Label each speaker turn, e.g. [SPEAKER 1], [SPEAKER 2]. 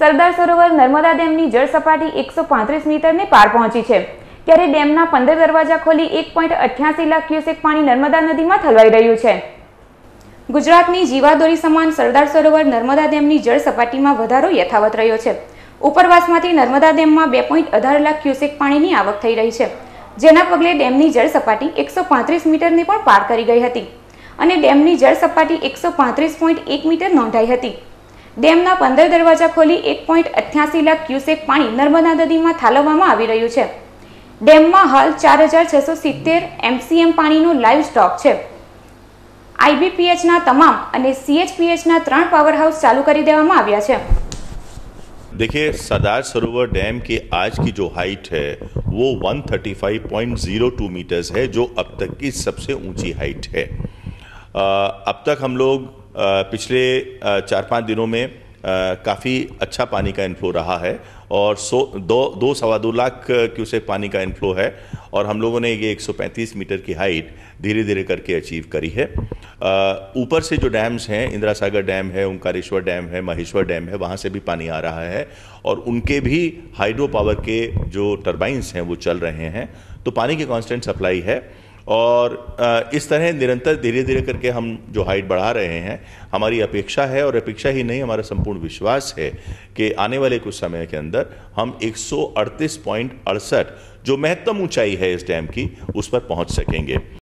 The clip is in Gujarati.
[SPEAKER 1] સરદાર સરોવર નર્મદા ડેમની જળ સપાટી એકસો પાંત્રીસ મીટરને પાર પહોંચી છે ત્યારે ડેમના પંદર દરવાજા ખોલી એક પોઈન્ટ અઠ્યાસી લાખ ક્યુસેક પાણી નર્મદા નદીમાં ઠલવાઈ રહ્યું છે ગુજરાતની જીવાદોરી સમાન સરદાર સરોવર નર્મદા ડેમની જળ સપાટીમાં વધારો યથાવત રહ્યો છે ઉપરવાસમાંથી નર્મદા ડેમમાં બે પોઈન્ટ અઢાર લાખ ક્યુસેક પાણીની આવક થઈ રહી છે જેના પગલે ડેમની જળ સપાટી એકસો પાંત્રીસ મીટરને પણ પાર કરી ગઈ હતી અને ડેમની જળ સપાટી એકસો પાંત્રીસ પોઈન્ટ એક મીટર નોંધાઈ હતી ડેમના પંદર દરવાજા ખોલી એક પોઈન્ટ અઠ્યાસી લાખ ક્યુસેક પાણી નર્મદા નદીમાં ઠાલવવામાં આવી રહ્યું છે ડેમમાં હાલ ચાર હજાર છસો સિત્તેર એમસીએમ પાણીનું લાઈવ સ્ટોક છે આઈબીપીએચના તમામ અને સીએચપીએચના ત્રણ પાવર હાઉસ ચાલુ કરી દેવામાં આવ્યા છે
[SPEAKER 2] देखिए सरदार सरोवर डैम की आज की जो हाइट है वो 135.02 मीटर्स है जो अब तक की सबसे ऊंची हाइट है अब तक हम लोग पिछले चार पाँच दिनों में काफ़ी अच्छा पानी का इनफ्लो रहा है और सो दो दो सवा दो लाख क्यूसेक पानी का इनफ्लो है और हम लोगों ने ये 135 मीटर की हाइट धीरे धीरे करके अचीव करी है ऊपर से जो डैम्स हैं इंदिरा सागर डैम है ओंकारेश्वर डैम है महेश्वर डैम है वहाँ से भी पानी आ रहा है और उनके भी हाइड्रो पावर के जो टर्बाइंस हैं वो चल रहे हैं तो पानी की कॉन्स्टेंट सप्लाई है और इस तरह निरंतर धीरे धीरे करके हम जो हाइट बढ़ा रहे हैं हमारी अपेक्षा है और अपेक्षा ही नहीं हमारा संपूर्ण विश्वास है कि आने वाले कुछ समय के अंदर हम एक जो महत्तम ऊंचाई है इस डैम की उस पर पहुंच सकेंगे